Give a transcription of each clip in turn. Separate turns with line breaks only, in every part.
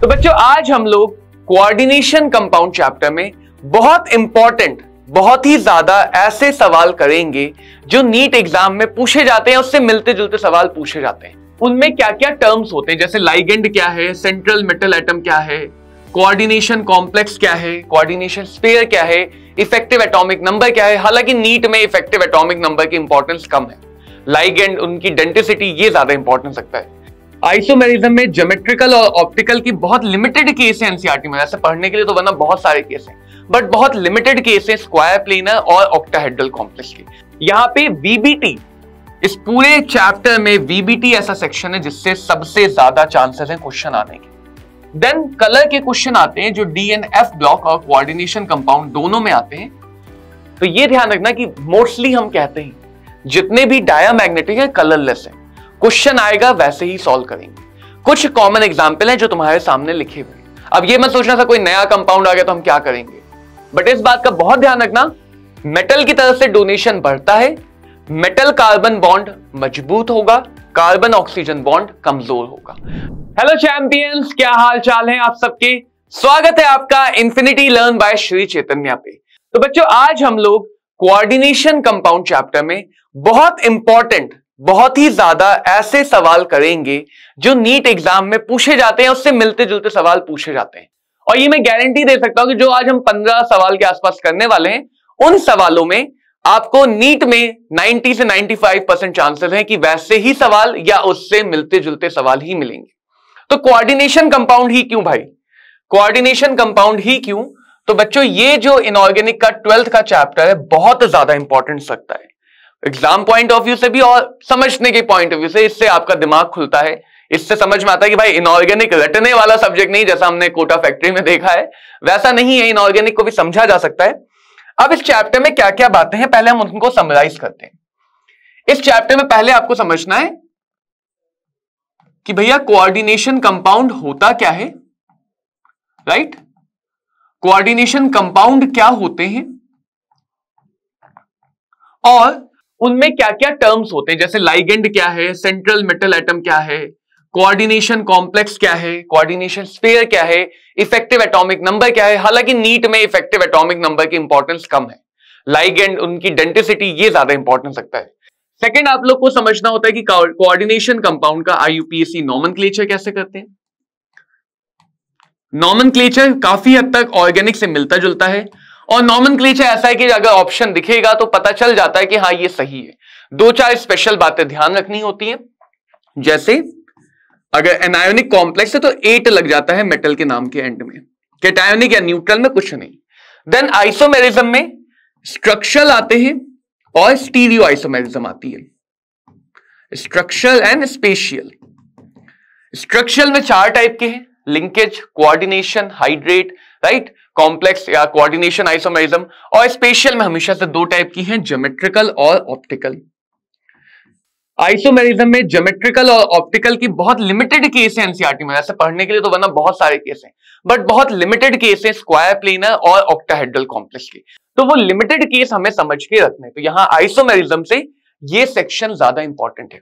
तो बच्चों आज हम लोग कोऑर्डिनेशन कंपाउंड चैप्टर में बहुत इंपॉर्टेंट बहुत ही ज्यादा ऐसे सवाल करेंगे जो नीट एग्जाम में पूछे जाते हैं उससे मिलते जुलते सवाल पूछे जाते हैं उनमें क्या क्या टर्म्स होते हैं जैसे लाइगेंड क्या है सेंट्रल मेटल एटम क्या है कोऑर्डिनेशन कॉम्प्लेक्स क्या है कोऑर्डिनेशन स्पेयर क्या है इफेक्टिव एटॉमिक नंबर क्या है हालांकि नीट में इफेक्टिव एटॉमिक नंबर की इंपॉर्टेंस कम है लाइगेंड उनकी डेंटिसिटी ये ज्यादा इंपॉर्टेंस रखता है आइसोमेरिज्म में जोमेट्रिकल और ऑप्टिकल की बहुत लिमिटेड केस है एनसीआरटी में वैसे पढ़ने के लिए तो वरना बहुत सारे केस हैं बट बहुत लिमिटेड केस है स्क्वायर प्लेनर और ऑक्टाहेड्रल कॉम्प्लेक्स के यहाँ पे वीबीटी इस पूरे चैप्टर में वीबीटी ऐसा सेक्शन है जिससे सबसे ज्यादा चांसेस हैं क्वेश्चन आने के देन कलर के क्वेश्चन आते हैं जो डी एन एफ ब्लॉक और कोऑर्डिनेशन कंपाउंड दोनों में आते हैं तो ये ध्यान रखना कि मोस्टली हम कहते हैं जितने भी डाया मैग्नेटिक है कलरलेस है क्वेश्चन आएगा वैसे ही सॉल्व करेंगे कुछ कॉमन एग्जाम्पल है जो तुम्हारे सामने लिखे हुए अब ये मत सोचना था कोई नया कंपाउंड आ गया तो हम क्या करेंगे बट इस बात का बहुत ध्यान रखना मेटल की तरफ से डोनेशन बढ़ता है मेटल कार्बन बॉन्ड मजबूत होगा कार्बन ऑक्सीजन बॉन्ड कमजोर होगा हेलो चैंपियंस क्या हाल चाल है आप सबके स्वागत है आपका infinity learn by Shri Chaitanya पे तो बच्चों आज हम लोग कोऑर्डिनेशन कंपाउंड चैप्टर में बहुत इंपॉर्टेंट बहुत ही ज्यादा ऐसे सवाल करेंगे जो नीट एग्जाम में पूछे जाते हैं उससे मिलते जुलते सवाल पूछे जाते हैं और ये मैं गारंटी दे सकता हूं कि जो आज हम पंद्रह सवाल के आसपास करने वाले हैं उन सवालों में आपको नीट में 90 से 95 परसेंट चांसेस हैं कि वैसे ही सवाल या उससे मिलते जुलते सवाल ही मिलेंगे तो कोऑर्डिनेशन कंपाउंड ही क्यों भाई कोऑर्डिनेशन कंपाउंड ही क्यों तो बच्चों ये जो इनऑर्गेनिक का ट्वेल्थ का चैप्टर है बहुत ज्यादा इंपॉर्टेंट सकता है एग्जाम पॉइंट ऑफ व्यू से भी और समझने के पॉइंट ऑफ व्यू से इससे आपका दिमाग खुलता है इससे समझ में आता है कि भाई इनऑर्गेनिक रटने वाला सब्जेक्ट नहीं जैसा हमने कोटा फैक्ट्री में देखा है वैसा नहीं है इनऑर्गेनिक को भी समझा जा सकता है अब इस चैप्टर में क्या क्या बातें हैं पहले हम उनको समराइज करते हैं इस चैप्टर में पहले आपको समझना है कि भैया कोऑर्डिनेशन कंपाउंड होता क्या है राइट कोऑर्डिनेशन कंपाउंड क्या होते हैं और उनमें क्या क्या टर्म्स होते हैं जैसे लाइगेंड क्या है सेंट्रल मेटल एटम क्या है कोऑर्डिनेशन कॉम्प्लेक्स क्या है कोऑर्डिनेशन स्पेयर क्या है इफेक्टिव एटॉमिक नंबर क्या है हालांकि नीट में इफेक्टिव एटॉमिक नंबर की इंपॉर्टेंस कम है लाइगेंड उनकी डेंटिसिटी ये ज्यादा इंपॉर्टेंस रखता है सेकेंड आप लोग को समझना होता है कि कोऑर्डिनेशन कंपाउंड का आईयूपीएससी नॉमन कैसे करते हैं नॉमन काफी हद तक ऑर्गेनिक से मिलता जुलता है और नॉमन ऐसा है कि अगर ऑप्शन दिखेगा तो पता चल जाता है कि हाँ ये सही है दो चार स्पेशल बातें ध्यान रखनी होती है जैसे अगर एनायोनिक कॉम्प्लेक्स है तो एट लग जाता है मेटल के नाम के एंड में कैटायोनिक या न्यूट्रल में कुछ नहीं देन आइसोमेरिज्म में स्ट्रक्चरल आते हैं और स्टीरियो आइसोमेरिज्म आती है स्ट्रक्चरल एंड स्पेशियल स्ट्रक्चरल में चार टाइप के हैं linkage coordination hydrate right complex या कोऑर्डिनेशन आइसोमेरिज्म और स्पेशल में हमेशा से दो टाइप की हैं ज्योमेट्रिकल और ऑप्टिकल आइसोमेरिज्म में ज्योमेट्रिकल और ऑप्टिकल की बहुत लिमिटेड केस है एनसीआरटी में ऐसे पढ़ने के लिए तो वरना बहुत सारे केस हैं बट बहुत लिमिटेड केस है स्क्वायर प्लेनर और ऑक्टाहेड्रल कॉम्प्लेक्स के तो वो लिमिटेड केस हमें समझ के रखने तो यहां आइसोमेरिज्म से ये सेक्शन ज्यादा इंपॉर्टेंट है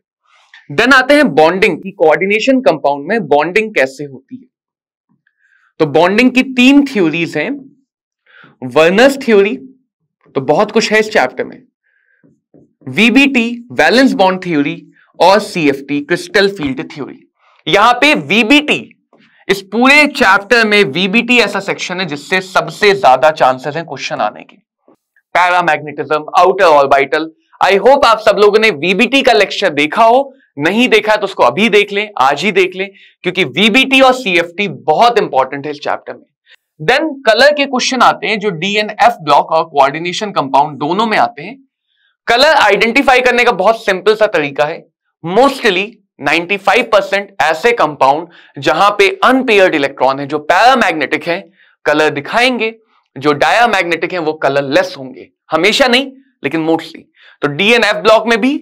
देन आते हैं बॉन्डिंग की कोऑर्डिनेशन कंपाउंड में बॉन्डिंग कैसे होती है तो बॉन्डिंग की तीन थ्योरीज हैं वर्नर्स थ्योरी तो बहुत कुछ है इस चैप्टर में वीबीटी वैलेंस बॉन्ड थ्योरी और सीएफटी क्रिस्टल फील्ड थ्योरी यहां पे वीबीटी इस पूरे चैप्टर में वीबीटी ऐसा सेक्शन है जिससे सबसे ज्यादा चांसेस हैं क्वेश्चन आने के paramagnetism outer orbital I hope आप सब लोगों ने वीबीटी का लेक्चर देखा हो नहीं देखा है तो उसको अभी देख लें आज ही देख लें क्योंकि वीबीटी और सीएफटी बहुत इंपॉर्टेंट है इस चैप्टर में देन कलर के क्वेश्चन आते हैं जो डी एंड एफ ब्लॉक और कोऑर्डिनेशन कंपाउंड दोनों में आते हैं कलर आइडेंटिफाई करने का बहुत सिंपल सा तरीका है मोस्टली 95 परसेंट ऐसे कंपाउंड जहां पे अनपेयर्ड इलेक्ट्रॉन है जो पैरामैग्नेटिक है कलर दिखाएंगे जो डायामैग्नेटिक है वो कलरलेस होंगे हमेशा नहीं लेकिन मोस्टली तो डीएनएफ ब्लॉक में भी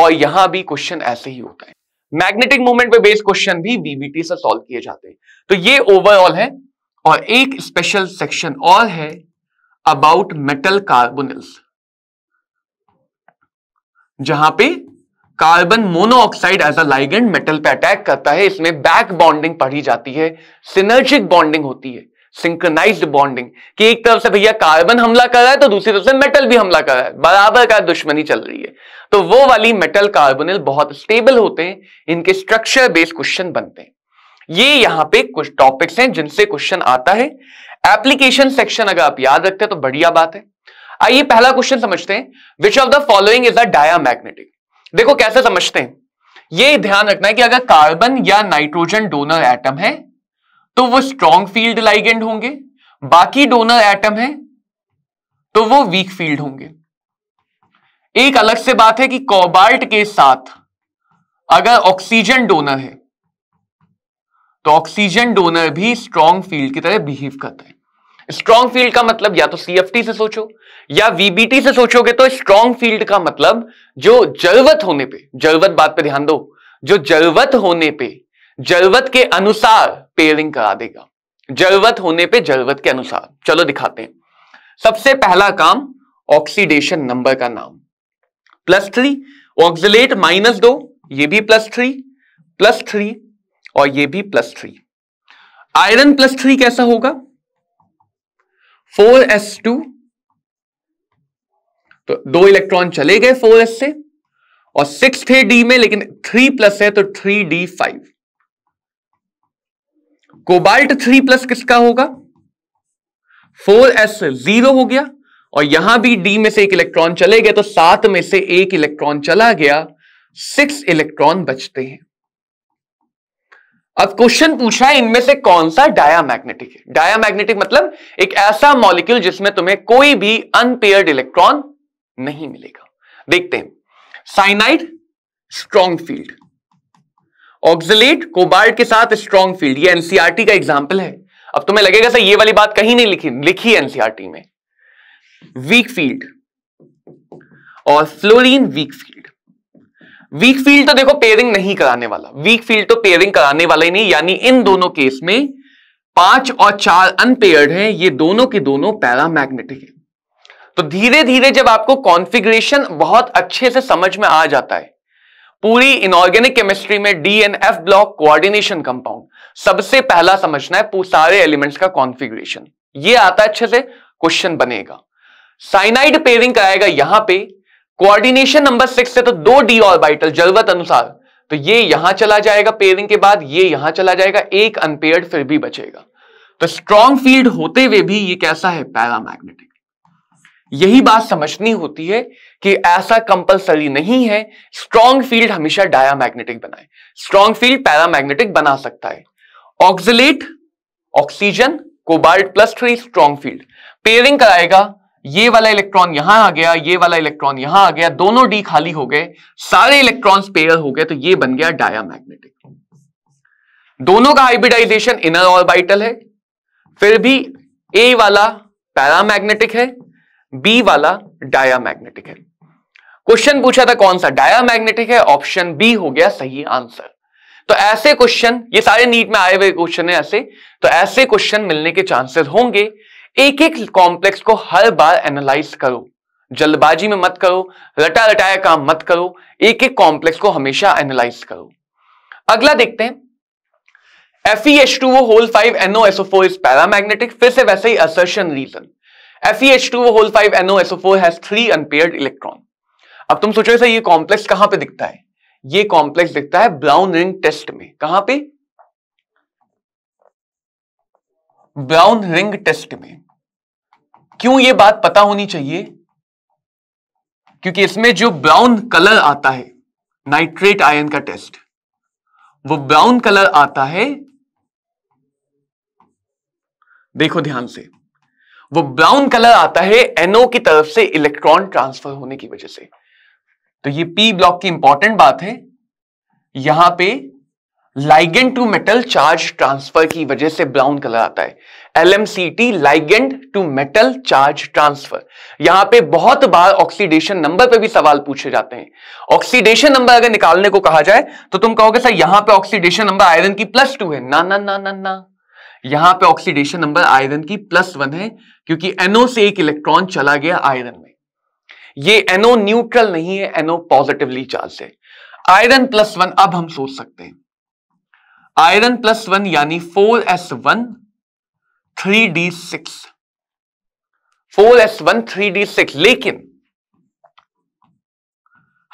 और यहां भी क्वेश्चन ऐसे ही होता है मैग्नेटिक मूवमेंट पे बेस्ड क्वेश्चन भी बीबीटी से सॉल्व किए जाते हैं तो ये ओवरऑल है और एक स्पेशल सेक्शन और है अबाउट मेटल कार्बोनिल्स जहां पे carbon monoxide as a ligand metal पे अटैक करता है इसमें बैक बॉन्डिंग पढ़ी जाती है सिनर्जिक बॉन्डिंग होती है सिंक्रनाइज्ड बॉन्डिंग कि एक तरफ से भैया कार्बन हमला कर रहा है तो दूसरी तरफ से मेटल भी हमला कर रहा है बराबर का दुश्मनी चल रही है तो वो वाली मेटल कार्बोनिल बहुत स्टेबल होते हैं इनके स्ट्रक्चर बेस्ड क्वेश्चन बनते हैं ये यहां पे कुछ टॉपिक्स हैं जिनसे क्वेश्चन आता है एप्लीकेशन सेक्शन अगर आप याद रखते हैं तो बढ़िया बात है आइए पहला क्वेश्चन समझते हैं which of the following is a diamagnetic देखो कैसे समझते हैं ये ध्यान रखना है कि अगर कार्बन या नाइट्रोजन डोनर एटम है तो वो स्ट्रॉन्ग फील्ड लाइगेंड होंगे बाकी डोनर एटम है तो वो वीक फील्ड होंगे एक अलग से बात है कि कोबाल्ट के साथ अगर ऑक्सीजन डोनर है तो ऑक्सीजन डोनर भी स्ट्रॉन्ग फील्ड की तरह बिहेव करता है स्ट्रॉन्ग फील्ड का मतलब या तो सीएफटी से सोचो या वीबीटी से सोचोगे तो स्ट्रॉन्ग फील्ड का मतलब जो जरूरत होने पे जरूरत बात पे ध्यान दो जो जरूरत होने पे जरूरत के अनुसार पेयरिंग करा देगा जरूरत होने पे जरूरत के अनुसार चलो दिखाते हैं सबसे पहला काम ऑक्सीडेशन नंबर का नाम प्लस थ्री ऑक्सीट माइनस दो ये भी प्लस थ्री प्लस थ्री और ये भी plus three iron plus three कैसा होगा फोर एस टू तो दो इलेक्ट्रॉन चले गए फोर एस से और सिक्स थे डी में लेकिन थ्री प्लस है तो three d five cobalt three plus किसका होगा फोर एस जीरो हो गया और यहां भी डी में से एक इलेक्ट्रॉन चले गए तो सात में से एक इलेक्ट्रॉन चला गया सिक्स इलेक्ट्रॉन बचते हैं अब क्वेश्चन पूछा है इनमें से कौन सा मैग्नेटिक है मैग्नेटिक मतलब एक ऐसा मॉलिक्यूल जिसमें तुम्हें कोई भी अनपेयर्ड इलेक्ट्रॉन नहीं मिलेगा देखते हैं cyanide strong field oxalate cobalt के साथ स्ट्रॉन्ग फील्ड ये एनसीआरटी e का एग्जाम्पल है अब तुम्हें तो लगेगा सर ये वाली बात कहीं नहीं लिखी लिखी एनसीआरटी e में वीक फील्ड और fluorine weak field weak field तो देखो पेयरिंग नहीं कराने वाला वीक फील्ड तो पेयरिंग कराने वाला ही नहीं यानी इन दोनों केस में पांच और चार अनपेयर्ड हैं ये दोनों के दोनों पैरामैग्नेटिक है तो धीरे धीरे जब आपको कॉन्फिग्रेशन बहुत अच्छे से समझ में आ जाता है पूरी इनऑर्गेनिक केमिस्ट्री में d and F block coordination compound सबसे पहला समझना है सारे एलिमेंट्स का कॉन्फिग्रेशन ये आता है अच्छे से क्वेश्चन बनेगा साइनाइड पेयरिंग कराएगा यहां पे कोऑर्डिनेशन नंबर सिक्स से तो दो डी ऑर्बिटल जरूरत अनुसार तो ये यहां चला जाएगा पेयरिंग के बाद ये यहां चला जाएगा एक अनपेयर्ड फिर भी बचेगा तो स्ट्रॉन्ग फील्ड होते हुए भी ये कैसा है पैरामैग्नेटिक यही बात समझनी होती है कि ऐसा कंपलसरी नहीं है स्ट्रॉन्ग फील्ड हमेशा डायामैग्नेटिक बनाए स्ट्रॉन्ग फील्ड पैरामैग्नेटिक बना सकता है oxalate oxygen cobalt plus three strong field pairing कराएगा ये वाला इलेक्ट्रॉन यहां आ गया ये वाला इलेक्ट्रॉन यहां आ गया दोनों डी खाली हो गए सारे इलेक्ट्रॉन पेयर हो गए तो ये बन गया डायामैग्नेटिक दोनों का हाइब्रिडाइजेशन इनर ऑर्बिटल है फिर भी ए वाला पैरामैग्नेटिक है बी वाला डायामैग्नेटिक है क्वेश्चन पूछा था कौन सा डायामैग्नेटिक है ऑप्शन बी हो गया सही आंसर तो ऐसे क्वेश्चन ये सारे नीट में आए हुए क्वेश्चन है ऐसे तो ऐसे क्वेश्चन मिलने के चांसेस होंगे एक एक कॉम्प्लेक्स को हर बार एनालाइज करो जल्दबाजी में मत करो रटा रटाया काम मत करो एक एक कॉम्प्लेक्स को हमेशा एनालाइज करो अगला देखते हैं F E H two O whole five NO SO four is paramagnetic फिर से वैसे ही assertion reason F E H two O whole five NO SO four has three unpaired electron अब तुम सोचो सर ये कॉम्प्लेक्स कहां पे दिखता है ये कॉम्प्लेक्स दिखता है ब्राउन रिंग टेस्ट में कहां पे ब्राउन रिंग टेस्ट में क्यों ये बात पता होनी चाहिए क्योंकि इसमें जो ब्राउन कलर आता है नाइट्रेट आयन का टेस्ट वो ब्राउन कलर आता है देखो ध्यान से वो ब्राउन कलर आता है एनओ NO की तरफ से इलेक्ट्रॉन ट्रांसफर होने की वजह से तो ये पी ब्लॉक की इंपॉर्टेंट बात है यहां पे ligand to metal charge transfer की वजह से ब्राउन कलर आता है LMCT ligand to metal charge transfer यहां पे बहुत बार ऑक्सीडेशन नंबर पे भी सवाल पूछे जाते हैं ऑक्सीडेशन नंबर अगर निकालने को कहा जाए तो तुम कहोगे सर यहां पे ऑक्सीडेशन नंबर आयरन की प्लस टू है ना ना ना ना ना यहां पे ऑक्सीडेशन नंबर आयरन की प्लस वन है क्योंकि एनओ से एक इलेक्ट्रॉन चला गया आयरन में ये एनो न्यूट्रल नहीं है एनो पॉजिटिवली चार्ज है आयरन प्लस वन अब हम सोच सकते हैं आयरन प्लस वन यानी four s one three d six four s one three d six लेकिन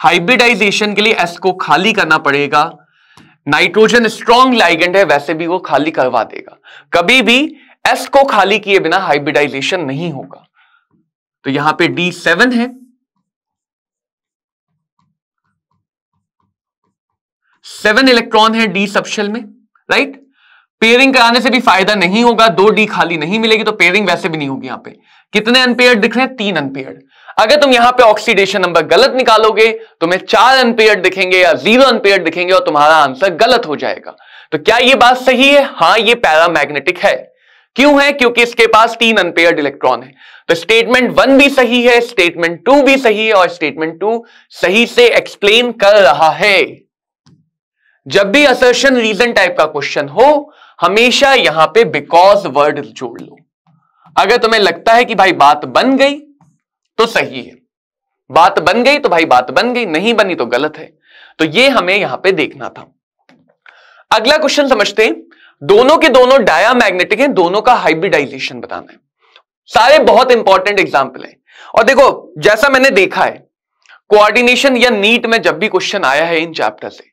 हाइब्रिडाइजेशन के लिए एस को खाली करना पड़ेगा नाइट्रोजन स्ट्रॉन्ग लाइगेंड है वैसे भी वो खाली करवा देगा कभी भी एस को खाली किए बिना हाइब्रिडाइजेशन नहीं होगा तो यहां पे डी सेवन है सेवन इलेक्ट्रॉन है डी सबशेल में राइट पेयरिंग कराने से भी फायदा नहीं होगा दो डी खाली नहीं मिलेगी तो पेयरिंग वैसे भी नहीं होगी यहां पे कितने अनपेयर्ड दिख रहे हैं तीन अनपेयर्ड अगर तुम यहां पे ऑक्सीडेशन नंबर गलत निकालोगे तुम्हें तो चार अनपेयर्ड दिखेंगे या जीरो अनपेयर्ड दिखेंगे और तुम्हारा आंसर गलत हो जाएगा तो क्या ये बात सही है हाँ ये पैरामैग्नेटिक है क्यों है क्योंकि इसके पास तीन अनपेयर्ड इलेक्ट्रॉन है तो स्टेटमेंट वन भी सही है स्टेटमेंट टू भी सही है और स्टेटमेंट टू सही से एक्सप्लेन कर रहा है जब भी असर्शन रीजन टाइप का क्वेश्चन हो हमेशा यहां पे बिकॉज वर्ड जोड़ लो अगर तुम्हें लगता है कि भाई बात बन गई तो सही है बात बन गई तो भाई बात बन गई नहीं बनी तो गलत है तो ये हमें यहां पे देखना था अगला क्वेश्चन समझते हैं दोनों के दोनों डाया मैग्नेटिक है दोनों का हाइब्रिडाइजेशन बताना है सारे बहुत इंपॉर्टेंट एग्जाम्पल है और देखो जैसा मैंने देखा है कोऑर्डिनेशन या नीट में जब भी क्वेश्चन आया है इन चैप्टर से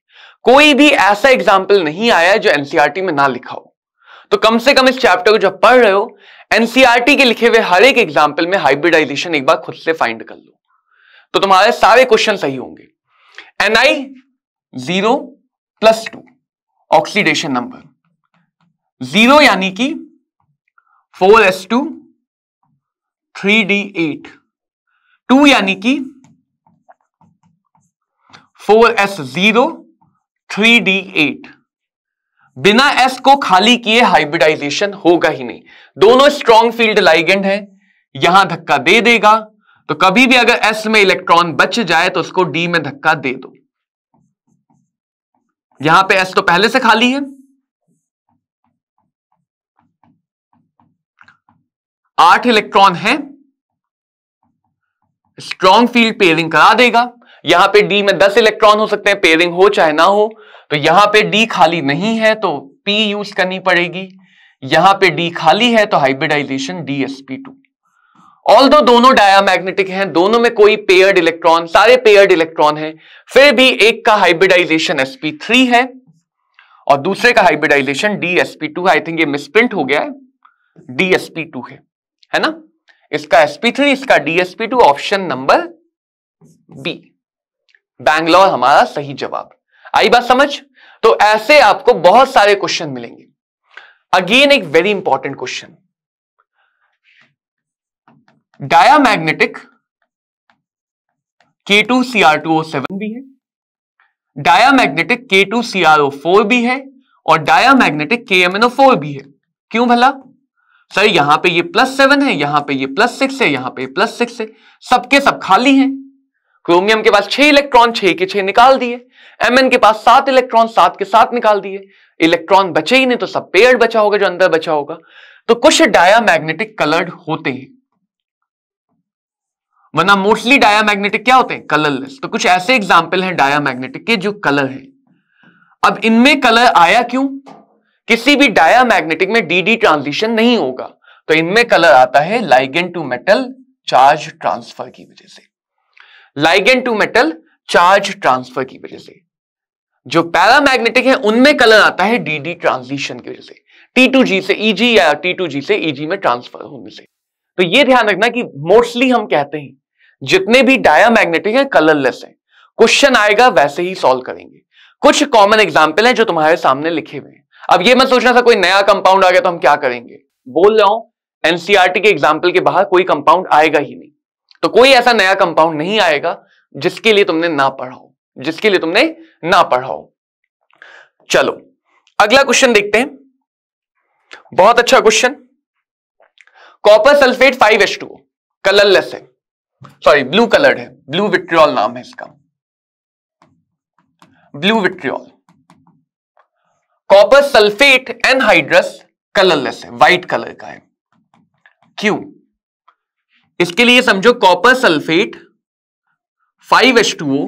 कोई भी ऐसा एग्जाम्पल नहीं आया जो एनसीआरटी e में ना लिखा हो तो कम से कम इस चैप्टर को जब पढ़ रहे हो एनसीआरटी e के लिखे हुए हर एक एग्जाम्पल में हाइब्रिडाइजेशन एक बार खुद से फाइंड कर लो तो तुम्हारे सारे क्वेश्चन सही होंगे N I zero plus two oxidation number zero यानी कि four s two three d eight two यानी कि four s zero three d eight बिना एस को खाली किए हाइब्रिडाइजेशन होगा ही नहीं दोनों स्ट्रॉन्ग फील्ड लाइगेंड है यहां धक्का दे देगा तो कभी भी अगर एस में इलेक्ट्रॉन बच जाए तो उसको डी में धक्का दे दो यहां पे एस तो पहले से खाली है आठ इलेक्ट्रॉन है स्ट्रॉन्ग फील्ड पेयरिंग करा देगा यहां पे डी में दस इलेक्ट्रॉन हो सकते हैं पेयरिंग हो चाहे ना हो तो यहां पे डी खाली नहीं है तो पी यूज करनी पड़ेगी यहां पे डी खाली है तो hybridisation d s p two all दो दोनों मैग्नेटिक हैं दोनों में कोई पेयर्ड इलेक्ट्रॉन सारे पेयर्ड इलेक्ट्रॉन है फिर भी एक का हाइब्रिडाइजेशन थ्री है और दूसरे का हाइब्रिडाइजेशन dsp2 है आई थिंक ये मिसप्रिंट हो गया है टू है है ना इसका थ्री इसका two option number B Bangalore हमारा सही जवाब आई बात समझ तो ऐसे आपको बहुत सारे क्वेश्चन मिलेंगे अगेन एक very important question diamagnetic K two C R two O seven भी है diamagnetic K two C R O four भी है और डायामैग्नेटिक के एम एन ओ फोर भी है क्यों भला सर यहां पे ये प्लस सेवन है यहां पे ये प्लस सिक्स है यहां पे प्लस सिक्स है सबके सब खाली हैं क्रोमियम के पास छह इलेक्ट्रॉन छह के छह निकाल दिए एम के पास सात इलेक्ट्रॉन सात के सात निकाल दिए इलेक्ट्रॉन बचे ही नहीं तो सब पेड़ बचा होगा जो अंदर बचा होगा तो कुछ मैग्नेटिक कलर्ड होते हैं वरना मोस्टली डायामैग्नेटिक क्या होते हैं कलरलेस तो कुछ ऐसे एग्जाम्पल हैं मैग्नेटिक के जो कलर हैं अब इनमें कलर आया क्यों किसी भी मैग्नेटिक में डीडी ट्रांजिशन नहीं होगा तो इनमें कलर आता है ligand to metal charge transfer की वजह से ligand to metal charge transfer की वजह से जो पैरामैग्नेटिक है उनमें कलर आता है डीडी ट्रांजिशन की वजह से टी टू जी से ईजी e या टी टू जी से ईजी e में ट्रांसफर होने से तो ये ध्यान रखना कि मोस्टली हम कहते हैं जितने भी डायामैग्नेटिक है कलरलेस है क्वेश्चन आएगा वैसे ही सॉल्व करेंगे कुछ कॉमन एग्जाम्पल है जो तुम्हारे सामने लिखे हुए हैं अब ये मत सोचना था कोई नया कंपाउंड आ गया तो हम क्या करेंगे बोल रहा हूं एनसीआरटी e के एग्जाम्पल के बाहर कोई कंपाउंड आएगा ही नहीं तो कोई ऐसा नया कंपाउंड नहीं आएगा जिसके लिए तुमने ना पढ़ाओ जिसके लिए तुमने ना पढ़ाओ चलो अगला क्वेश्चन देखते हैं बहुत अच्छा question copper sulphate five H two colourless है सॉरी ब्लू कलर्ड है ब्लू विट्रियोल नाम है इसका blue vitriol copper sulphate anhydrous colourless है व्हाइट कलर का है क्यों इसके लिए समझो copper sulphate five H two O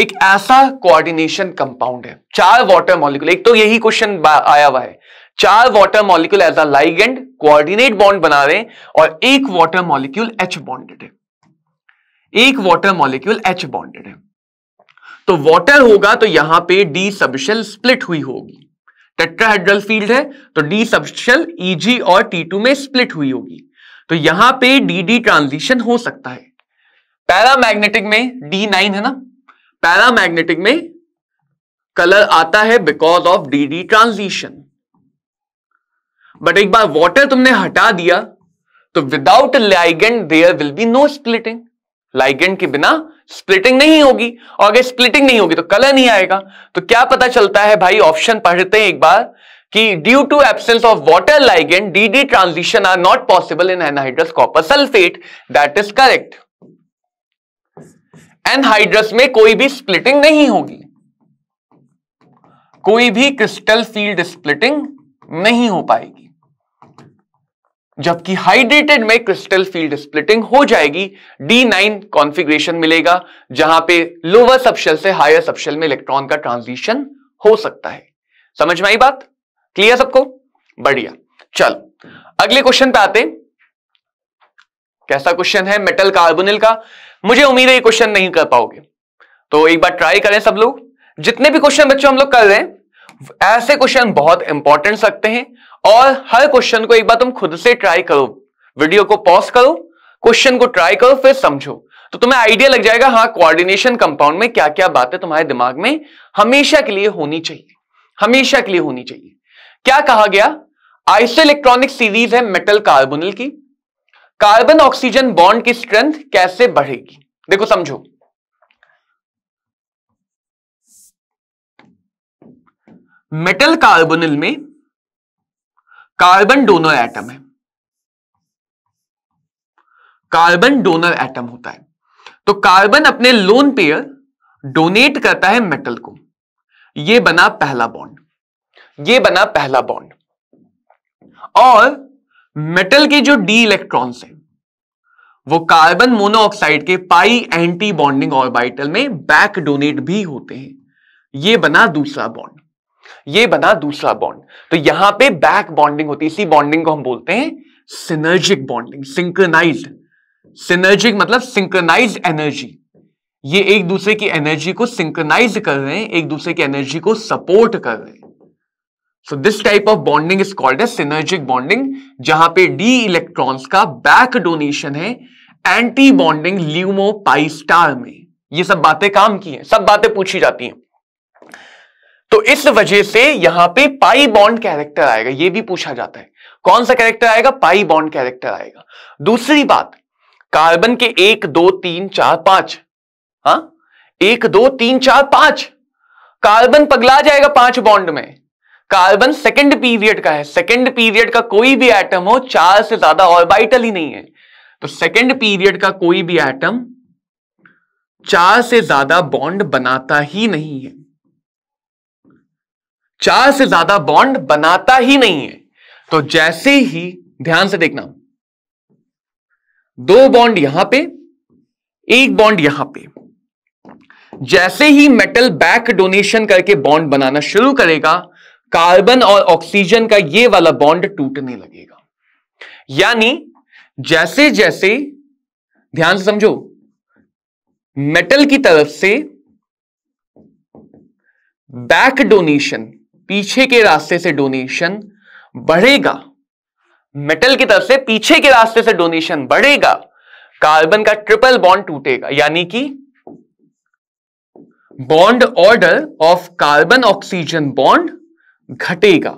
एक ऐसा कोऑर्डिनेशन कंपाउंड है चार वाटर मॉलिक्यूल एक तो यही क्वेश्चन आया हुआ है चार water molecule as a ligand coordinate bond बना रहे हैं और एक वाटर मॉलिक्यूल एच बॉन्डेड है एक वाटर मॉलिक्यूल एच बॉन्डेड है तो वाटर होगा तो यहां पे डी सबशल स्प्लिट हुई होगी टेट्राहेड्रल फील्ड है तो डी सबशल ईजी और टी टू में स्प्लिट हुई होगी तो यहां पे डी डी ट्रांजिशन हो सकता है पैरामैग्नेटिक में डी नाइन है ना पैरामैग्नेटिक में कलर आता है because of d d transition but एक बार वाटर तुमने हटा दिया तो without ligand there will be no splitting ligand के बिना स्प्लिटिंग नहीं होगी और अगर स्प्लिटिंग नहीं होगी तो कलर नहीं आएगा तो क्या पता चलता है भाई ऑप्शन पढ़ते हैं एक बार कि due to absence of water ligand d d transition are not possible in anhydrous copper sulphate that is correct anhydrous में कोई भी स्प्लिटिंग नहीं होगी कोई भी क्रिस्टल फील्ड स्प्लिटिंग नहीं हो पाएगी जबकि हाइड्रेटेड में क्रिस्टल फील्ड स्प्लिटिंग हो जाएगी D9 कॉन्फ़िगरेशन मिलेगा जहां पे लोअर सबशेल से हायर सबशेल में इलेक्ट्रॉन का ट्रांजिशन हो सकता है समझ में आई बात क्लियर सबको बढ़िया चल अगले क्वेश्चन पे आते कैसा क्वेश्चन है मेटल कार्बोनिल का मुझे उम्मीद है ये क्वेश्चन नहीं कर पाओगे तो एक बार ट्राई करें सब लोग जितने भी क्वेश्चन बच्चों हम लोग कर रहे हैं ऐसे क्वेश्चन बहुत इंपॉर्टेंट सकते हैं और हर क्वेश्चन को एक बार तुम खुद से ट्राई करो वीडियो को पॉज करो क्वेश्चन को ट्राई करो फिर समझो तो तुम्हें आइडिया लग जाएगा हाँ कोऑर्डिनेशन कंपाउंड में क्या क्या बातें तुम्हारे दिमाग में हमेशा के लिए होनी चाहिए हमेशा के लिए होनी चाहिए क्या कहा गया आइसो इलेक्ट्रॉनिक सीरीज है मेटल कार्बोनिल की कार्बन ऑक्सीजन बॉन्ड की स्ट्रेंथ कैसे बढ़ेगी देखो समझो मेटल कार्बोनिल में कार्बन डोनर एटम है कार्बन डोनर एटम होता है तो कार्बन अपने लोन पेयर डोनेट करता है मेटल को ये बना पहला बॉन्ड ये बना पहला बॉन्ड और मेटल के जो डी इलेक्ट्रॉन्स हैं वो कार्बन मोनोऑक्साइड के पाई एंटी बॉन्डिंग ऑर्बिटल में बैक डोनेट भी होते हैं ये बना दूसरा बॉन्ड ये बना दूसरा बॉन्ड तो यहां पे बैक बॉन्डिंग होती है इसी बॉन्डिंग को हम बोलते हैं सिनर्जिक बॉन्डिंग सिंक्रनाइज्ड सिनर्जिक मतलब सिंक्रनाइज एनर्जी ये एक दूसरे की एनर्जी को सिंक्रनाइज कर रहे हैं एक दूसरे की एनर्जी को सपोर्ट कर रहे हैं so this type of bonding is called a synergic bonding जहां पे डी इलेक्ट्रॉन्स का बैक डोनेशन है एंटी बॉन्डिंग ल्यूमो पाइस्टार में ये सब बातें काम की हैं सब बातें पूछी जाती हैं तो इस वजह से यहां पे पाई बॉन्ड कैरेक्टर आएगा ये भी पूछा जाता है कौन सा कैरेक्टर आएगा पाई बॉन्ड कैरेक्टर आएगा दूसरी बात कार्बन के एक दो तीन चार पांच हा एक दो तीन चार पांच कार्बन पगला जाएगा पांच बॉन्ड में कार्बन सेकंड पीरियड का है सेकंड पीरियड का कोई भी एटम हो चार से ज्यादा ऑर्बिटल ही नहीं है तो सेकंड पीरियड का कोई भी एटम चार से ज्यादा बॉन्ड बनाता ही नहीं है चार से ज्यादा बॉन्ड बनाता ही नहीं है तो जैसे ही ध्यान से देखना दो बॉन्ड यहां पे एक बॉन्ड यहां पे जैसे ही मेटल बैक डोनेशन करके बॉन्ड बनाना शुरू करेगा कार्बन और ऑक्सीजन का ये वाला बॉन्ड टूटने लगेगा यानी जैसे जैसे ध्यान से समझो मेटल की तरफ से बैक डोनेशन पीछे के रास्ते से डोनेशन बढ़ेगा मेटल की तरफ से पीछे के रास्ते से डोनेशन बढ़ेगा कार्बन का ट्रिपल बॉन्ड टूटेगा यानी कि bond order of carbon oxygen bond घटेगा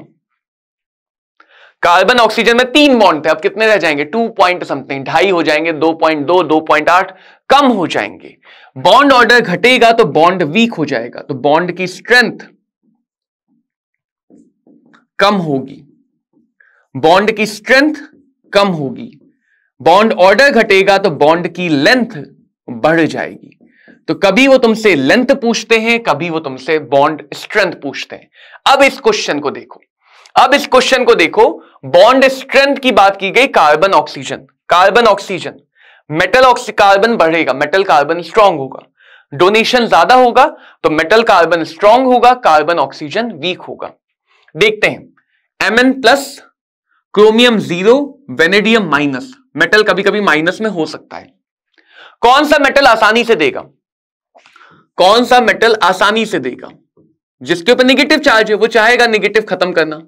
कार्बन ऑक्सीजन में तीन बॉन्ड थे अब कितने रह जाएंगे टू पॉइंट समथिंग ढाई हो जाएंगे दो पॉइंट दो दो पॉइंट आठ कम हो जाएंगे बॉन्ड ऑर्डर घटेगा तो बॉन्ड वीक हो जाएगा तो बॉन्ड की स्ट्रेंथ कम होगी बॉन्ड की स्ट्रेंथ कम होगी बॉन्ड ऑर्डर घटेगा तो बॉन्ड की लेंथ बढ़ जाएगी तो कभी वो तुमसे लेंथ पूछते हैं कभी वो तुमसे बॉन्ड स्ट्रेंथ पूछते हैं अब इस क्वेश्चन को देखो अब इस क्वेश्चन को देखो बॉन्ड स्ट्रेंथ की बात की गई carbon oxygen carbon oxygen metal oxy carbon बढ़ेगा मेटल कार्बन स्ट्रांग होगा डोनेशन ज्यादा होगा तो मेटल कार्बन स्ट्रांग होगा कार्बन ऑक्सीजन वीक होगा देखते हैं M N plus chromium zero vanadium minus metal कभी कभी माइनस में हो सकता है कौन सा मेटल आसानी से देगा कौन सा मेटल आसानी से देगा जिसके ऊपर नेगेटिव चार्ज है वो चाहेगा नेगेटिव खत्म करना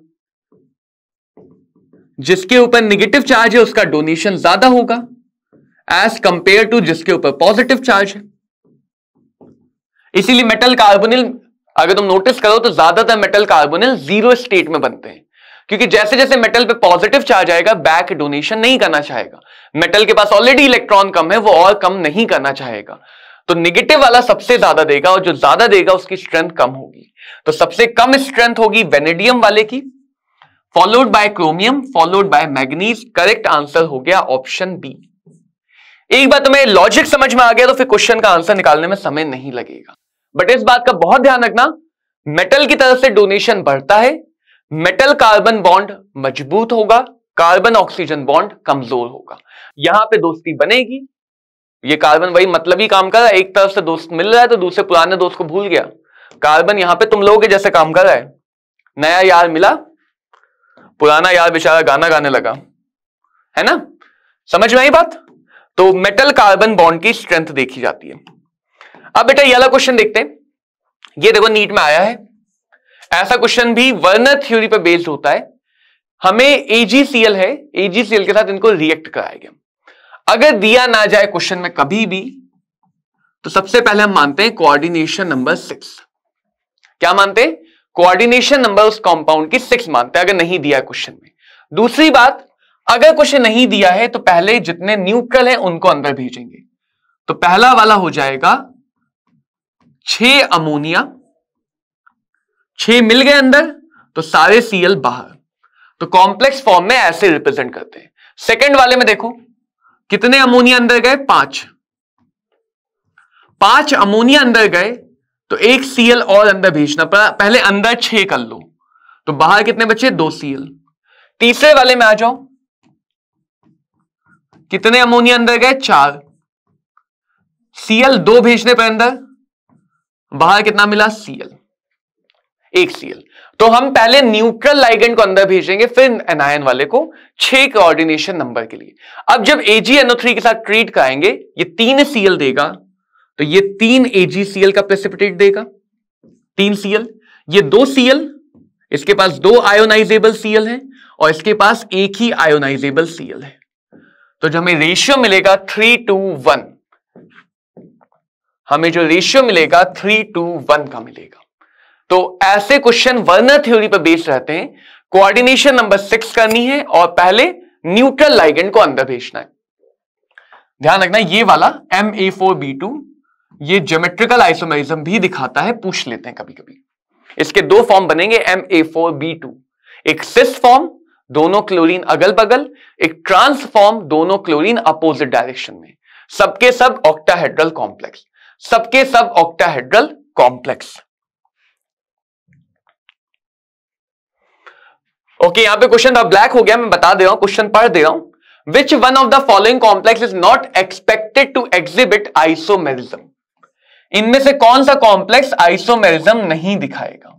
जिसके ऊपर नेगेटिव चार्ज है उसका डोनेशन ज्यादा होगा एज कंपेयर टू जिसके ऊपर पॉजिटिव चार्ज है इसीलिए मेटल कार्बोनिल अगर तुम नोटिस करो तो ज्यादातर मेटल कार्बोनिल जीरो स्टेट में बनते हैं क्योंकि जैसे जैसे मेटल पे पॉजिटिव चार्ज आएगा बैक डोनेशन नहीं करना चाहेगा मेटल के पास ऑलरेडी इलेक्ट्रॉन कम है वो और कम नहीं करना चाहेगा तो निगेटिव वाला सबसे ज्यादा देगा और जो ज्यादा देगा उसकी स्ट्रेंथ कम होगी तो सबसे कम स्ट्रेंथ होगी वेनेडियम वाले की followed by chromium followed by manganese correct answer हो गया ऑप्शन बी एक बार तुम्हें लॉजिक समझ में आ गया तो फिर क्वेश्चन का आंसर निकालने में समय नहीं लगेगा बट इस बात का बहुत ध्यान रखना मेटल की तरफ से डोनेशन बढ़ता है मेटल कार्बन बॉन्ड मजबूत होगा कार्बन ऑक्सीजन बॉन्ड कमजोर होगा यहां पे दोस्ती बनेगी ये कार्बन वही मतलब ही काम कर रहा है एक तरफ से दोस्त मिल रहा है तो दूसरे पुराने दोस्त को भूल गया कार्बन यहां पे तुम लोगों के जैसे काम कर रहा है नया यार मिला पुराना यार बेचारा गाना गाने लगा है ना समझ में आई बात तो मेटल कार्बन बॉन्ड की स्ट्रेंथ देखी जाती है अब बेटा ये क्वेश्चन देखते हैं ये देखो नीट में आया है ऐसा क्वेश्चन भी वर्नर थ्योरी पर बेस्ड होता है हमें एजीसीएल है एजीसीएल के साथ इनको रिएक्ट कराया गया अगर दिया ना जाए क्वेश्चन में कभी भी तो सबसे पहले हम मानते हैं कोऑर्डिनेशन नंबर सिक्स क्या मानते हैं कोऑर्डिनेशन नंबर उस कॉम्पाउंड की सिक्स मानते हैं अगर नहीं दिया क्वेश्चन में दूसरी बात अगर क्वेश्चन नहीं दिया है तो पहले जितने न्यूट्रल है उनको अंदर भेजेंगे तो पहला वाला हो जाएगा छह अमोनिया छह मिल गए अंदर तो सारे सीएल बाहर तो कॉम्प्लेक्स फॉर्म में ऐसे रिप्रेजेंट करते हैं सेकेंड वाले में देखो कितने अमोनिया अंदर गए पांच पांच अमोनिया अंदर गए तो एक सीएल और अंदर भेजना पहले अंदर छह कर लो तो बाहर कितने बचे दो सीएल तीसरे वाले में आ जाओ कितने अमोनिया अंदर गए चार सीएल दो भेजने पर अंदर बाहर कितना मिला सीएल एक सीएल तो हम पहले न्यूट्रल लाइगेंड को अंदर भेजेंगे फिर एनायन वाले को छह कोऑर्डिनेशन नंबर के लिए अब जब एजीएनओ थ्री के साथ ट्रीट कराएंगे ये तीन सीएल देगा तो ये तीन एजीसीएल का प्रेसिपिटेट देगा तीन सीएल ये दो सीएल इसके पास दो आयोनाइजेबल सीएल है और इसके पास एक ही आयोनाइजेबल सीएल है तो जो हमें रेशियो मिलेगा थ्री टू वन हमें जो रेशियो मिलेगा थ्री टू वन का मिलेगा तो ऐसे क्वेश्चन वर्नर थ्योरी पर बेस्ड रहते हैं कोऑर्डिनेशन नंबर सिक्स करनी है और पहले न्यूट्रल लाइगेंड को अंदर भेजना है ध्यान रखना ये वाला M A four B two ये ज्योमेट्रिकल आइसोमेरिज्म भी दिखाता है पूछ लेते हैं कभी कभी इसके दो फॉर्म बनेंगे M A four B two एक सिस फॉर्म दोनों क्लोरीन अगल बगल एक ट्रांसफॉर्म दोनों क्लोरीन अपोजिट डायरेक्शन में सबके सब ऑक्टाहेड्रल कॉम्प्लेक्स सबके सब ऑक्टाहेड्रल कॉम्प्लेक्स ओके यहां पे क्वेश्चन था ब्लैक हो गया मैं बता दे रहा हूं क्वेश्चन पढ़ दे रहा हूं which one of the following complex is not expected to exhibit isomerism इनमें से कौन सा कॉम्प्लेक्स आइसोमेरिज्म नहीं दिखाएगा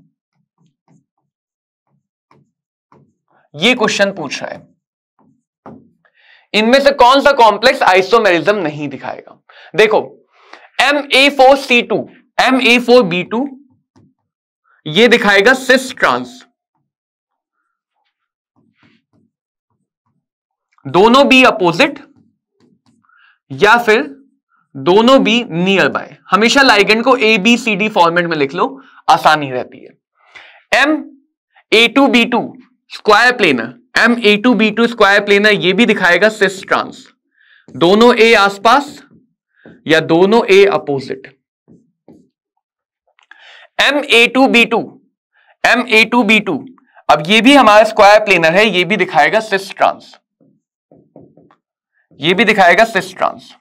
ये क्वेश्चन पूछ रहा है इनमें से कौन सा कॉम्प्लेक्स आइसोमेरिज्म नहीं दिखाएगा देखो M A four C two M A four B two ये दिखाएगा सिस ट्रांस दोनों बी अपोजिट या फिर दोनों बी नियर बाय हमेशा लाइगेंड को A B C D format में लिख लो आसानी रहती है M A two B two square planar M A two B two square planar ये भी दिखाएगा सिस ट्रांस दोनों ए आसपास या दोनों A opposite M A two B two M A two B two अब ये भी हमारा स्क्वायर प्लेनर है ये भी दिखाएगा सिस ट्रांस ये भी दिखाएगा cis trans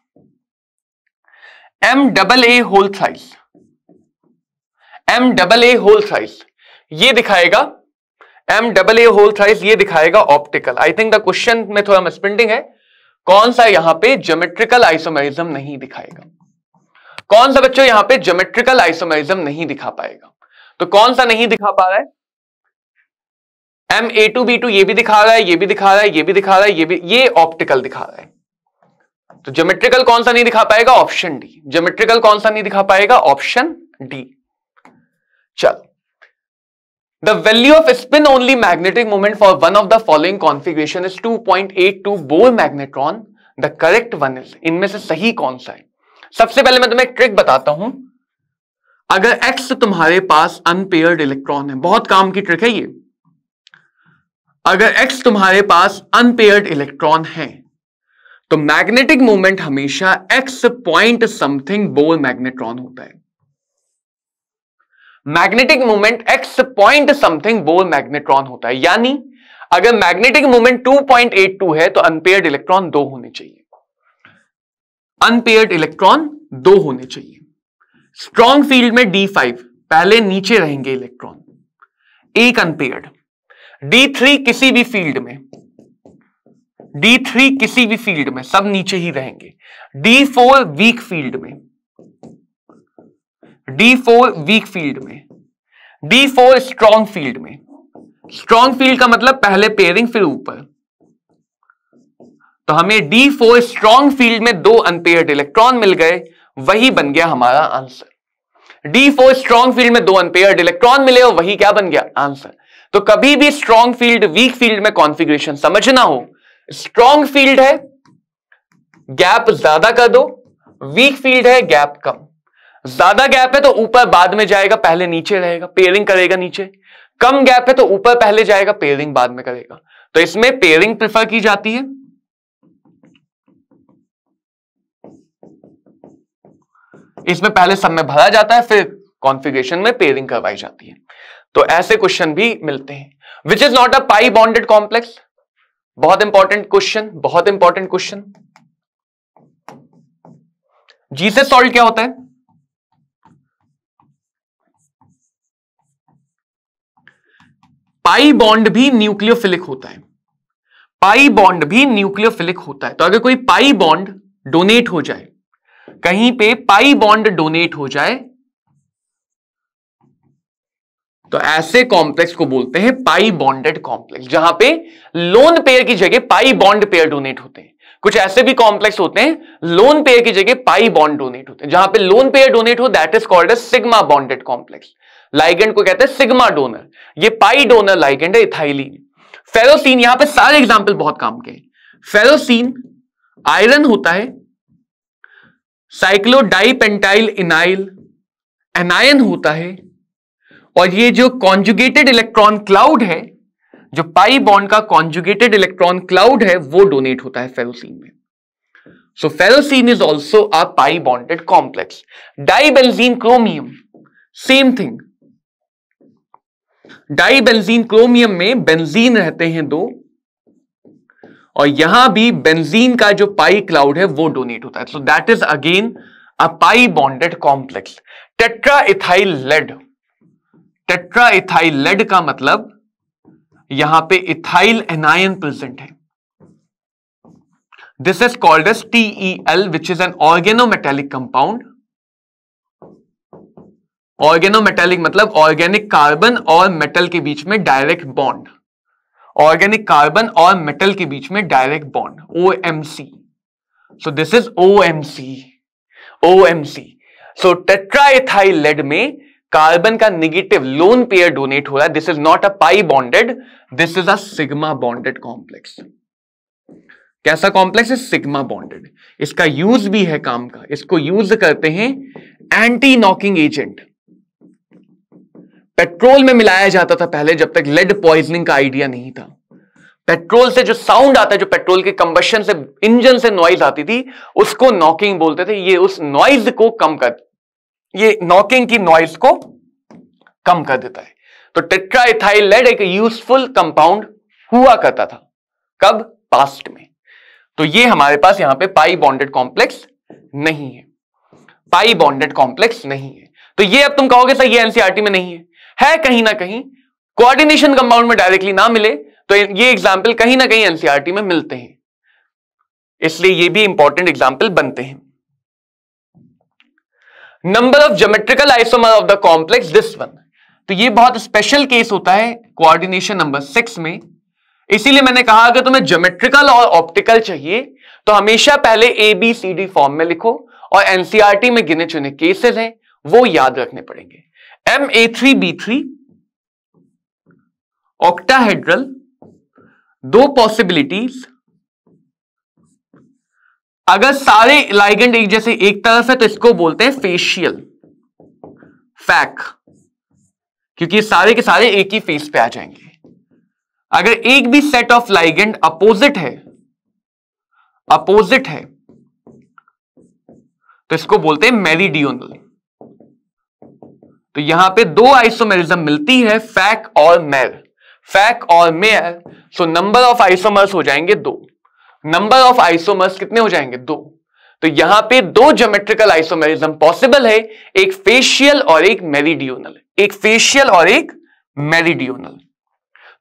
M double A whole size M double A whole size ये दिखाएगा M double A whole size ये दिखाएगा optical I think the question में थोड़ा मिसप्रिंटिंग है कौन सा यहां पे ज्योमेट्रिकल आइसोमेरिज्म नहीं दिखाएगा कौन सा बच्चों यहां पे ज्योमेट्रिकल आइसोमेरिज्म नहीं दिखा पाएगा तो कौन सा नहीं दिखा पा रहा है M A two B two ये भी दिखा रहा है ये भी दिखा रहा है ये भी दिखा रहा है ये भी ये ऑप्टिकल दिखा रहा है तो ज्योमेट्रिकल कौन सा नहीं दिखा पाएगा ऑप्शन डी ज्योमेट्रिकल कौन सा नहीं दिखा पाएगा ऑप्शन डी चलो The value of spin-only magnetic moment for one of the following configuration is 2.82 Bohr magnetron. The correct one is इनमें से सही कौन सा है सबसे पहले मैं तुम्हें ट्रिक बताता हूं अगर x तुम्हारे पास अनपेयर्ड इलेक्ट्रॉन है बहुत काम की ट्रिक है ये अगर x तुम्हारे पास अनपेयर्ड इलेक्ट्रॉन है तो मैग्नेटिक मोमेंट हमेशा x point something Bohr magneton होता है magnetic movement X point something Bohr magneton होता है यानी अगर मैग्नेटिक मूवमेंट 2.82 है तो अनपेयर्ड इलेक्ट्रॉन दो होने चाहिए अनपेयर्ड इलेक्ट्रॉन दो होने चाहिए स्ट्रॉन्ग फील्ड में फाइव पहले नीचे रहेंगे इलेक्ट्रॉन एक अनपेयर्ड थ्री किसी भी फील्ड में D3 किसी भी फील्ड में सब नीचे ही रहेंगे D4 वीक फील्ड में डी फोर वीक फील्ड में डी फोर स्ट्रॉन्ग फील्ड में स्ट्रॉन्ग फील्ड का मतलब पहले पेयरिंग फिर ऊपर तो हमें डी फोर स्ट्रॉन्ग फील्ड में दो अनपेयर्ड इलेक्ट्रॉन मिल गए वही बन गया हमारा answer d four strong field में दो अनपेयर्ड इलेक्ट्रॉन मिले और वही क्या बन गया आंसर तो कभी भी स्ट्रॉन्ग फील्ड वीक फील्ड में कॉन्फिग्रेशन समझना हो स्ट्रॉन्ग फील्ड है गैप ज्यादा कर दो वीक फील्ड है गैप कम ज्यादा गैप है तो ऊपर बाद में जाएगा पहले नीचे रहेगा पेयरिंग करेगा नीचे कम गैप है तो ऊपर पहले जाएगा पेयरिंग बाद में करेगा तो इसमें पेयरिंग प्रिफर की जाती है इसमें पहले सब में भरा जाता है फिर कॉन्फ़िगरेशन में पेयरिंग करवाई जाती है तो ऐसे क्वेश्चन भी मिलते हैं which is not a pi bonded complex बहुत इंपॉर्टेंट क्वेश्चन बहुत इंपॉर्टेंट क्वेश्चन जी से सॉल्व क्या होता है पाई बॉन्ड भी न्यूक्लियोफिलिक होता है पाई बॉन्ड भी न्यूक्लियोफिलिक होता है तो अगर कोई पाई बॉन्ड डोनेट हो जाए कहीं पे पाई बॉन्ड डोनेट हो जाए तो ऐसे कॉम्प्लेक्स को बोलते हैं पाई बॉन्डेड कॉम्प्लेक्स जहां पे लोन पेयर की जगह पाई बॉन्ड पेयर डोनेट होते हैं कुछ ऐसे भी कॉम्प्लेक्स होते हैं लोन पेयर की जगह पाई बॉन्ड डोनेट होते हैं जहां पे लोन पेयर डोनेट हो that is called sigma bonded complex ligand को कहते हैं सिग्मा डोनर ये पाई डोनर लाइगेंड है इथाइलिन फेरोसिन यहां पे सारे एग्जाम्पल बहुत काम के फेरोसिन आयरन होता है साइक्लोडाइपेंटाइल इनाइल एनायन होता है और ये जो कॉन्जुगेटेड इलेक्ट्रॉन क्लाउड है जो पाई बॉन्ड का कॉन्जुगेटेड इलेक्ट्रॉन क्लाउड है वो डोनेट होता है फेरोसिन में so ferrocene is also a pi bonded complex dibenzene chromium same thing di benzene chromium में बेंजीन रहते हैं दो और यहां भी बेंजीन का जो पाई क्लाउड है वो डोनेट होता है so that is again a pi bonded complex tetra ethyl lead tetra ethyl lead का मतलब यहां पे इथाइल एनायन प्रेजेंट है this is called S T E L which is an organometallic compound organometallic मतलब ऑर्गेनिक कार्बन और metal के बीच में डायरेक्ट बॉन्ड ऑर्गेनिक कार्बन और मेटल के बीच में direct bond O M C so this is O M C O M C so टेट्राइथाई lead में कार्बन का निगेटिव लोन पेयर डोनेट हो रहा है this is not a pi bonded this is a sigma bonded complex कैसा complex है sigma bonded इसका use भी है काम का इसको यूज करते हैं एंटी नॉकिंग एजेंट पेट्रोल में मिलाया जाता था पहले जब तक लेड पॉइजनिंग का आइडिया नहीं था पेट्रोल से जो साउंड आता है जो पेट्रोल के कंबशन से इंजन से नॉइज आती थी उसको नॉकिंग बोलते थे ये उस नॉइज को कम कर ये नॉकिंग की नॉइज को कम कर देता है तो टेट्राइथाइल लेड एक यूजफुल कंपाउंड हुआ करता था कब पास्ट में तो ये हमारे पास यहां पे पाई बॉन्डेड कॉम्प्लेक्स नहीं है पाई बॉन्डेड कॉम्प्लेक्स नहीं है तो ये अब तुम कहोगे सर ये एनसीआरटी e में नहीं है है कहीं ना कहीं कोऑर्डिनेशन कंपाउंड में डायरेक्टली ना मिले तो ये एग्जाम्पल कहीं ना कहीं एनसीआरटी में मिलते हैं इसलिए ये भी इंपॉर्टेंट एग्जाम्पल बनते हैं number of geometrical isomer of the complex this one तो ये बहुत स्पेशल केस होता है कोऑर्डिनेशन नंबर सिक्स में इसीलिए मैंने कहा अगर तुम्हें जोमेट्रिकल और ऑप्टिकल चाहिए तो हमेशा पहले A B C D form में लिखो और एनसीआरटी में गिने चुने केसेस हैं वो याद रखने पड़ेंगे M A three B three octahedral दो पॉसिबिलिटीज अगर सारे लाइगेंड एक जैसे एक तरफ है तो इसको बोलते हैं फेशियल फैक क्योंकि सारे के सारे एक ही फेस पे आ जाएंगे अगर एक भी सेट ऑफ लाइगेंड अपोजिट है अपोजिट है तो इसको बोलते हैं मेरिडियोनल तो यहां पे दो आइसोमेरिज्म मिलती है फैक और मेर फैक और mer so number of isomers हो जाएंगे दो नंबर ऑफ आइसोमर्स कितने हो जाएंगे दो तो यहां पे दो ज्योमेट्रिकल आइसोमेरिज्म पॉसिबल है एक फेशियल और एक मेरिडियोनल एक फेशियल और एक मेरिडियोनल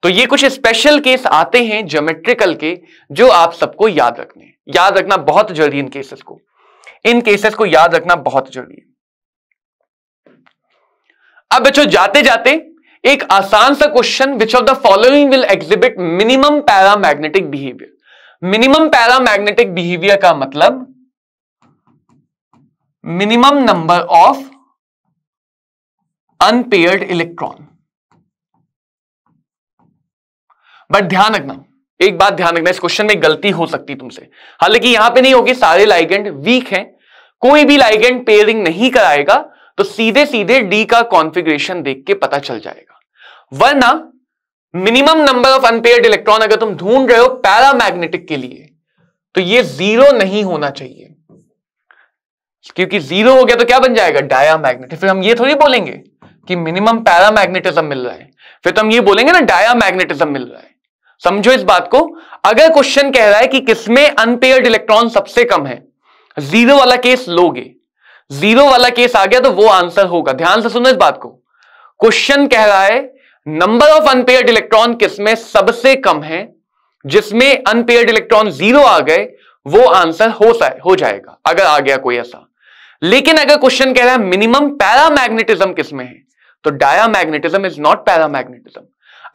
तो ये कुछ स्पेशल केस आते हैं ज्योमेट्रिकल के जो आप सबको याद रखने याद रखना बहुत जरूरी इन केसेस को इन केसेस को याद रखना बहुत जरूरी है अब बच्चों जाते जाते एक आसान सा question which of the following will exhibit minimum paramagnetic behaviour minimum paramagnetic behaviour का मतलब minimum number of unpaired electron but ध्यान रखना एक बात ध्यान रखना इस क्वेश्चन में गलती हो सकती तुमसे हालांकि यहां पे नहीं होगी सारे लाइगेंड वीक हैं कोई भी लाइगेंड पेयरिंग नहीं कराएगा तो सीधे सीधे डी का कॉन्फिग्रेशन देख के पता चल जाएगा वरना minimum number of unpaired electron अगर तुम ढूंढ रहे हो पैरामैग्नेटिक के लिए तो ये जीरो नहीं होना चाहिए क्योंकि जीरो हो गया तो क्या बन जाएगा डायामैग्नेटिक फिर हम ये थोड़ी बोलेंगे कि मिनिमम पैरामैग्नेटिज्म मिल रहा है फिर तो हम ये बोलेंगे ना मैग्नेटिज्म मिल रहा है समझो इस बात को अगर क्वेश्चन कह रहा है कि किसमें अनपेयर्ड इलेक्ट्रॉन सबसे कम है जीरो वाला केस लोगे जीरो वाला केस आ गया तो वो आंसर होगा ध्यान से सुनो इस बात को क्वेश्चन कह रहा है नंबर ऑफ अनपेयर्ड इलेक्ट्रॉन किसमें सबसे कम है जिसमें अनपेयर्ड इलेक्ट्रॉन जीरो आ गए वो आंसर हो हो जाएगा अगर आ गया कोई ऐसा लेकिन अगर क्वेश्चन कह रहा है मिनिमम पैरा मैग्नेटिज्म किसमें है तो diamagnetism is not paramagnetism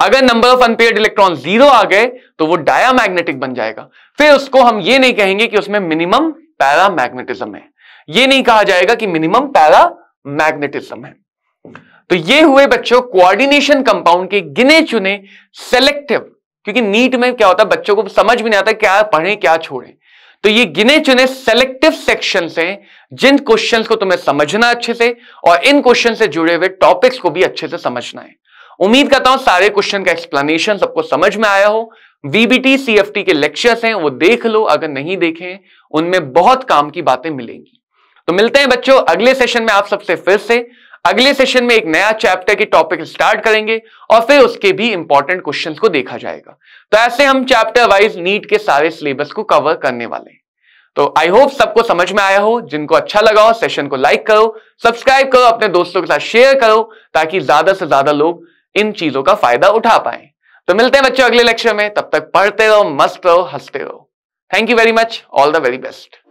अगर number of unpaired electron zero आ गए तो वो डाया मैग्नेटिक बन जाएगा फिर उसको हम ये नहीं कहेंगे कि उसमें मिनिमम पैरा मैग्नेटिज्म है यह नहीं कहा जाएगा कि मिनिमम पैरा मैग्नेटिज्म है तो ये हुए बच्चों कोऑर्डिनेशन कंपाउंड के गिने चुने सेलेक्टिव क्योंकि नीट में क्या होता है बच्चों को समझ भी नहीं आता क्या पढ़े क्या छोड़ें तो ये गिने चुने सेलेक्टिव सेक्शन से जिन क्वेश्चंस को तुम्हें समझना अच्छे से और इन क्वेश्चन से जुड़े हुए टॉपिक्स को भी अच्छे से समझना है उम्मीद करता हूं सारे क्वेश्चन का एक्सप्लेनेशन सबको समझ में आया हो वीबीटी टी के लेक्चर्स हैं वो देख लो अगर नहीं देखें उनमें बहुत काम की बातें मिलेंगी तो मिलते हैं बच्चों अगले सेशन में आप सबसे फिर से अगले सेशन में एक नया चैप्टर की टॉपिक स्टार्ट करेंगे और फिर उसके भी इंपॉर्टेंट क्वेश्चंस को देखा जाएगा तो ऐसे हम चैप्टर वाइज नीट के सारे सिलेबस को कवर करने वाले हैं तो आई होप सबको समझ में आया हो जिनको अच्छा लगा हो सेशन को लाइक करो सब्सक्राइब करो अपने दोस्तों के साथ शेयर करो ताकि ज्यादा से ज्यादा लोग इन चीजों का फायदा उठा पाए तो मिलते हैं बच्चों अगले लेक्चर में तब तक पढ़ते रहो मस्त रहो हंसते रहो thank you very much all the very best